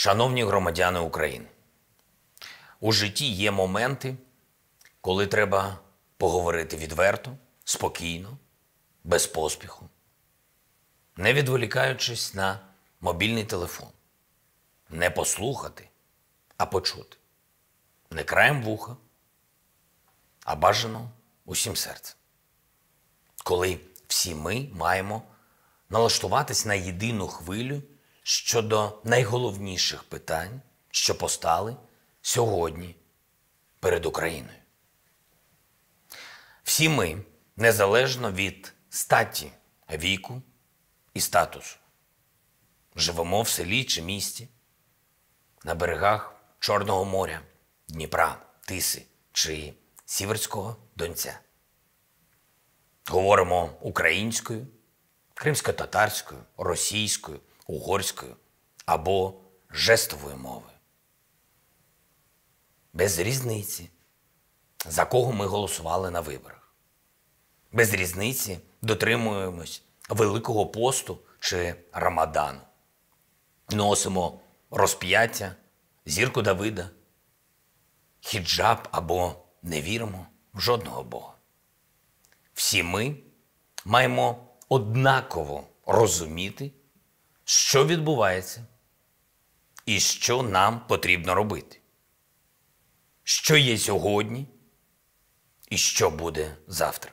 Шановні громадяни України, у житті є моменти, коли треба поговорити відверто, спокійно, без поспіху, не відволікаючись на мобільний телефон, не послухати, а почути, не краєм вуха, а бажано усім серцем. Коли всі ми маємо налаштуватись на єдину хвилю щодо найголовніших питань, що постали сьогодні перед Україною. Всі ми, незалежно від статі, віку і статусу, живемо в селі чи місті, на берегах Чорного моря, Дніпра, Тиси чи Сіверського Донця. Говоримо українською, кримсько-татарською, російською, угорської або жестової мови. Без різниці, за кого ми голосували на виборах. Без різниці дотримуємось Великого посту чи Рамадану. Носимо розп'яття, зірку Давида, хіджаб або не віримо в жодного Бога. Всі ми маємо однаково розуміти що відбувається і що нам потрібно робити, що є сьогодні і що буде завтра.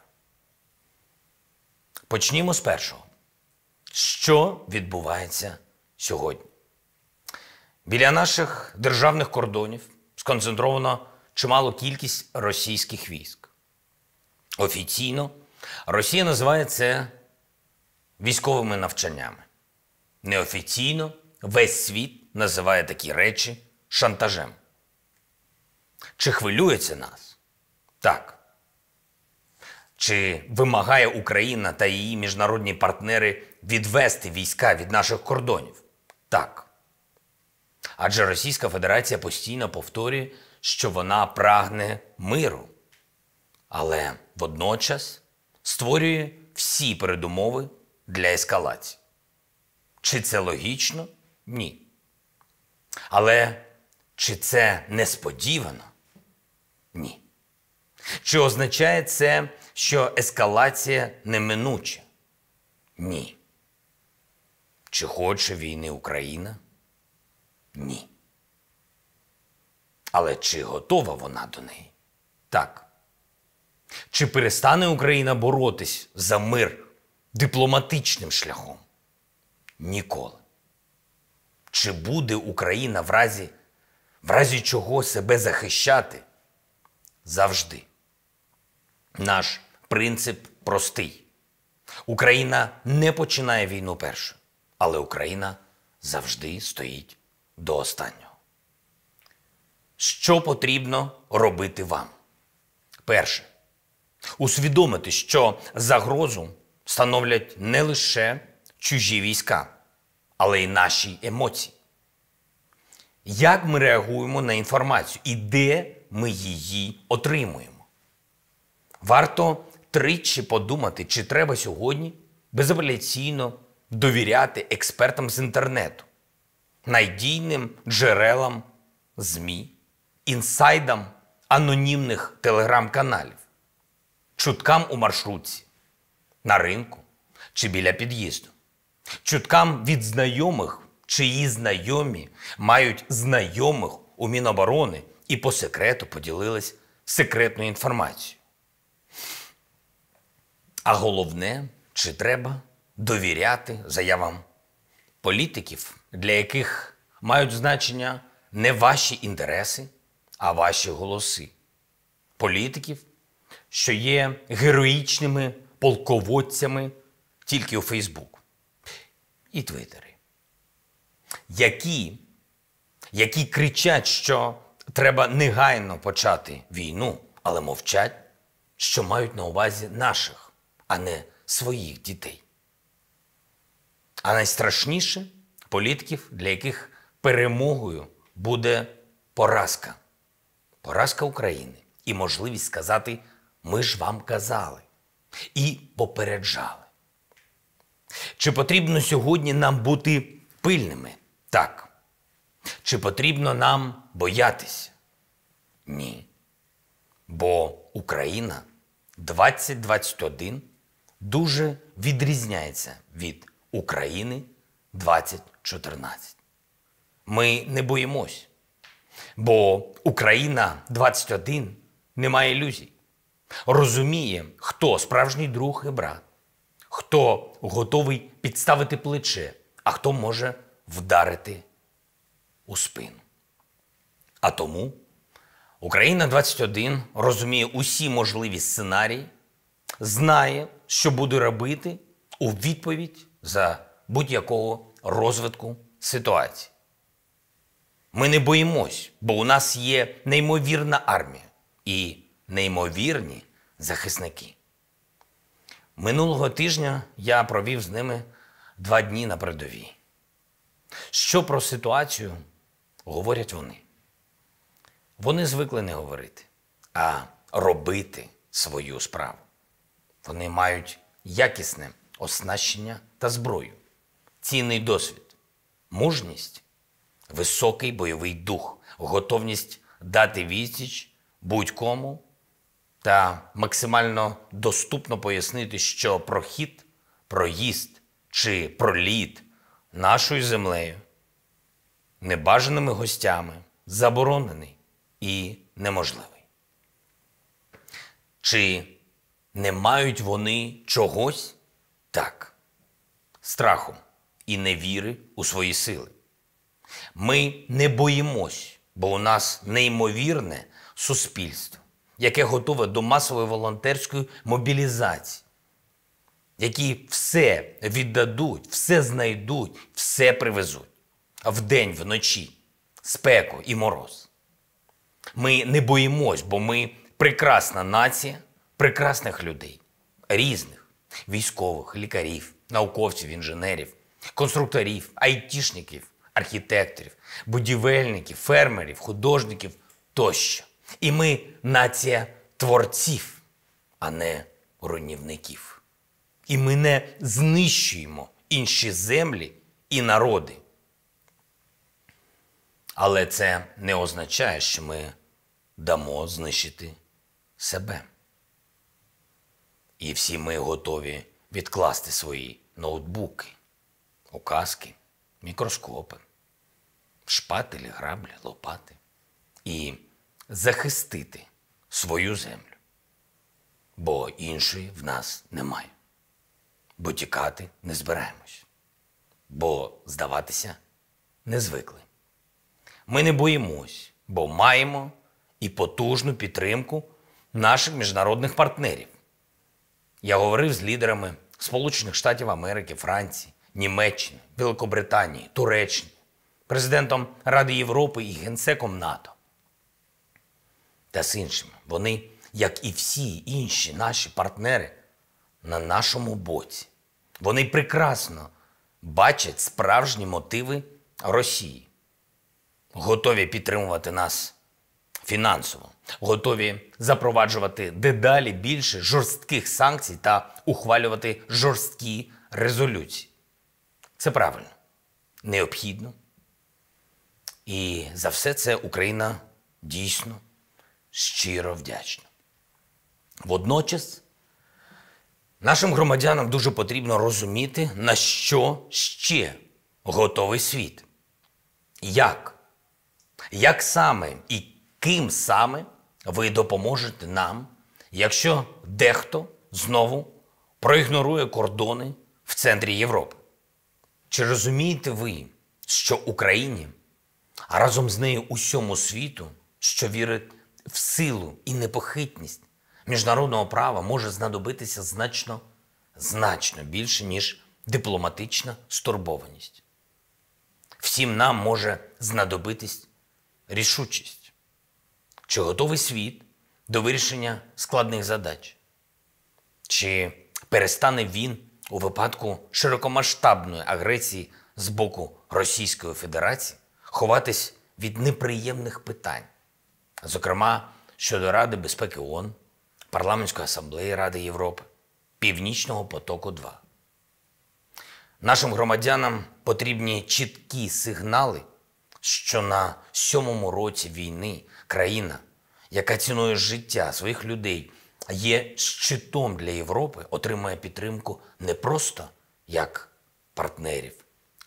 Почнімо з першого. Що відбувається сьогодні? Біля наших державних кордонів сконцентровано чимало кількість російських військ. Офіційно Росія називає це військовими навчаннями. Неофіційно весь світ називає такі речі шантажем. Чи хвилюється нас? Так. Чи вимагає Україна та її міжнародні партнери відвести війська від наших кордонів? Так. Адже Російська Федерація постійно повторює, що вона прагне миру, але водночас створює всі передумови для ескалації. Чи це логічно? Ні. Але чи це несподівано? Ні. Чи означає це, що ескалація неминуча? Ні. Чи хоче війни Україна? Ні. Але чи готова вона до неї? Так. Чи перестане Україна боротись за мир дипломатичним шляхом? ніколи. Чи буде Україна в разі, в разі чого себе захищати завжди? Наш принцип простий. Україна не починає війну першу. але Україна завжди стоїть до останнього. Що потрібно робити вам? Перше, усвідомити, що загрозу становлять не лише чужі війська, але й наші емоції. Як ми реагуємо на інформацію і де ми її отримуємо? Варто тричі подумати, чи треба сьогодні безапеляційно довіряти експертам з інтернету, надійним джерелам ЗМІ, інсайдам анонімних телеграм-каналів, чуткам у маршрутці, на ринку чи біля під'їзду чуткам від знайомих, чиї знайомі мають знайомих у Міноборони і по секрету поділились секретною інформацією. А головне, чи треба довіряти заявам політиків, для яких мають значення не ваші інтереси, а ваші голоси. Політиків, що є героїчними полководцями тільки у Фейсбук і твіттери, які, які кричать, що треба негайно почати війну, але мовчать, що мають на увазі наших, а не своїх дітей. А найстрашніше політиків, для яких перемогою буде поразка. Поразка України і можливість сказати: ми ж вам казали і попереджали. Чи потрібно сьогодні нам бути пильними? Так. Чи потрібно нам боятися? Ні. Бо Україна 2021 дуже відрізняється від України 2014. Ми не боїмось. Бо Україна 21 не має ілюзій. Розуміє, хто справжній друг і брат, хто готовий підставити плече, а хто може вдарити у спину. А тому Україна 21 розуміє усі можливі сценарії, знає, що буде робити у відповідь за будь-якого розвитку ситуації. Ми не боїмось, бо у нас є неймовірна армія і неймовірні захисники. Минулого тижня я провів з ними два дні на передовій. Що про ситуацію говорять вони? Вони звикли не говорити, а робити свою справу. Вони мають якісне оснащення та зброю, цінний досвід, мужність, високий бойовий дух, готовність дати відсіч будь-кому та максимально доступно пояснити, що прохід, проїзд чи проліт нашою землею, небажаними гостями заборонений і неможливий. Чи не мають вони чогось так, страху і невіри у свої сили? Ми не боїмось, бо у нас неймовірне суспільство яке готове до масової волонтерської мобілізації, які все віддадуть, все знайдуть, все привезуть вдень, вночі, спеку і мороз. Ми не боїмось, бо ми прекрасна нація прекрасних людей, різних військових, лікарів, науковців, інженерів, конструкторів, айтішників, архітекторів, будівельників, фермерів, художників тощо. І ми нація творців, а не руйнівників. І ми не знищуємо інші землі і народи. Але це не означає, що ми дамо знищити себе. І всі ми готові відкласти свої ноутбуки, указки, мікроскопи, шпателі, граблі, лопати. І захистити свою землю, бо іншої в нас немає. Бо тікати не збираємось, бо здаватися не звикли. Ми не боїмось, бо маємо і потужну підтримку наших міжнародних партнерів. Я говорив з лідерами Сполучених Штатів Америки, Франції, Німеччини, Великобританії, Туреччини, президентом Ради Європи і генсеком НАТО та з іншими. Вони, як і всі інші наші партнери, на нашому боці. Вони прекрасно бачать справжні мотиви Росії, готові підтримувати нас фінансово, готові запроваджувати дедалі більше жорстких санкцій та ухвалювати жорсткі резолюції. Це правильно, необхідно. І за все це Україна дійсно щиро вдячна. Водночас нашим громадянам дуже потрібно розуміти, на що ще готовий світ. Як? Як саме і ким саме ви допоможете нам, якщо дехто знову проігнорує кордони в центрі Європи? Чи розумієте ви, що Україні, а разом з нею усьому світу, що вірить в силу і непохитність міжнародного права може знадобитися значно значно більше, ніж дипломатична стурбованість. Всім нам може знадобитись рішучість, чи готовий світ до вирішення складних задач, чи перестане він у випадку широкомасштабної агресії з боку Російської Федерації ховатись від неприємних питань зокрема щодо Ради безпеки ООН, Парламентської асамблеї Ради Європи, Північного потоку 2 Нашим громадянам потрібні чіткі сигнали, що на сьомому році війни країна, яка цінує життя своїх людей, є щитом для Європи, отримає підтримку не просто як партнерів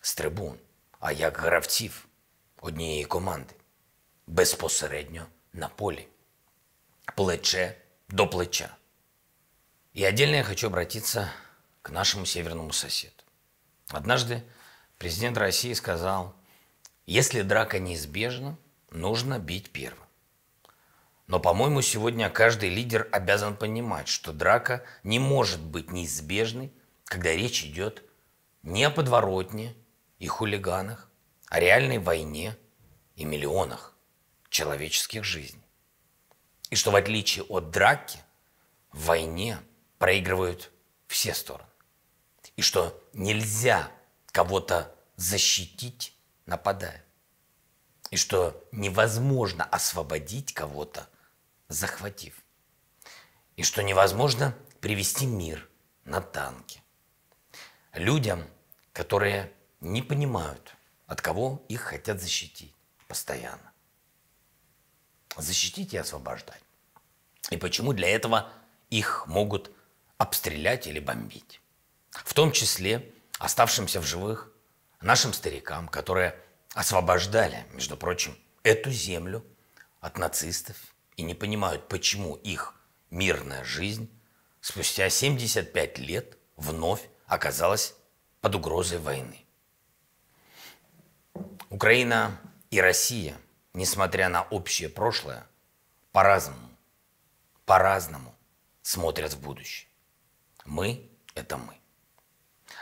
з трибун, а як гравців однієї команди безпосередньо на поле, плече до плеча. И отдельно я хочу обратиться к нашему северному соседу. Однажды президент России сказал, если драка неизбежна, нужно бить первым. Но, по-моему, сегодня каждый лидер обязан понимать, что драка не может быть неизбежной, когда речь идет не о подворотне и хулиганах, а о реальной войне и миллионах человеческих жизней. И что в отличие от драки, в войне проигрывают все стороны. И что нельзя кого-то защитить, нападая. И что невозможно освободить кого-то, захватив. И что невозможно привести мир на танки. Людям, которые не понимают, от кого их хотят защитить постоянно защитить и освобождать. И почему для этого их могут обстрелять или бомбить. В том числе оставшимся в живых нашим старикам, которые освобождали, между прочим, эту землю от нацистов и не понимают, почему их мирная жизнь спустя 75 лет вновь оказалась под угрозой войны. Украина и Россия – несмотря на общее прошлое, по-разному, по-разному смотрят в будущее. Мы – это мы.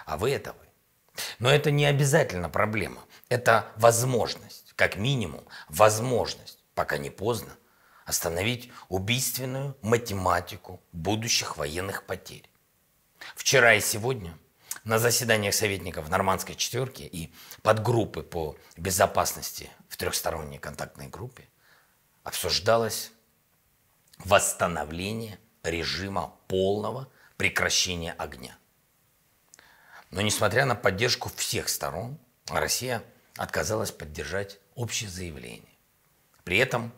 А вы – это вы. Но это не обязательно проблема. Это возможность, как минимум, возможность, пока не поздно, остановить убийственную математику будущих военных потерь. Вчера и сегодня – на заседаниях советников нормандской четверки и подгруппы по безопасности в трехсторонней контактной группе обсуждалось восстановление режима полного прекращения огня. Но несмотря на поддержку всех сторон, Россия отказалась поддержать общее заявление. При этом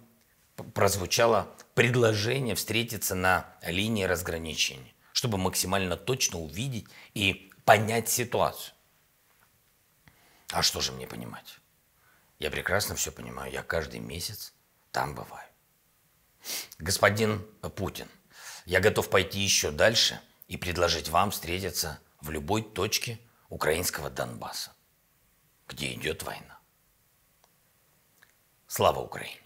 прозвучало предложение встретиться на линии разграничения, чтобы максимально точно увидеть и понять ситуацию. А что же мне понимать? Я прекрасно все понимаю, я каждый месяц там бываю. Господин Путин, я готов пойти еще дальше и предложить вам встретиться в любой точке украинского Донбасса, где идет война. Слава Украине!